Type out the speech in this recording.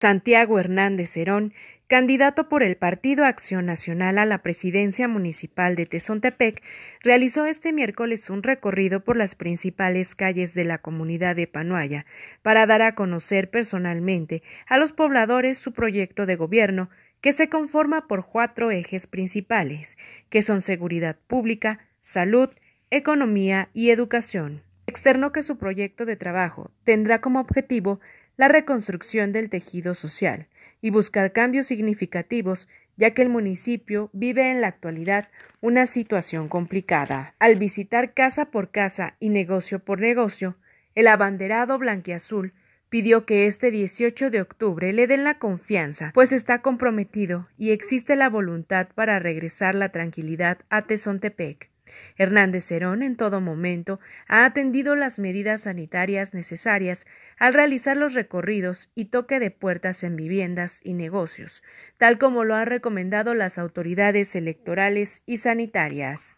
Santiago Hernández Herón, candidato por el Partido Acción Nacional a la presidencia municipal de Tezontepec, realizó este miércoles un recorrido por las principales calles de la comunidad de Panuaya para dar a conocer personalmente a los pobladores su proyecto de gobierno, que se conforma por cuatro ejes principales, que son seguridad pública, salud, economía y educación. Externó que su proyecto de trabajo tendrá como objetivo la reconstrucción del tejido social y buscar cambios significativos ya que el municipio vive en la actualidad una situación complicada. Al visitar casa por casa y negocio por negocio, el abanderado blanquiazul pidió que este 18 de octubre le den la confianza, pues está comprometido y existe la voluntad para regresar la tranquilidad a Tezontepec. Hernández Cerón, en todo momento, ha atendido las medidas sanitarias necesarias al realizar los recorridos y toque de puertas en viviendas y negocios, tal como lo han recomendado las autoridades electorales y sanitarias.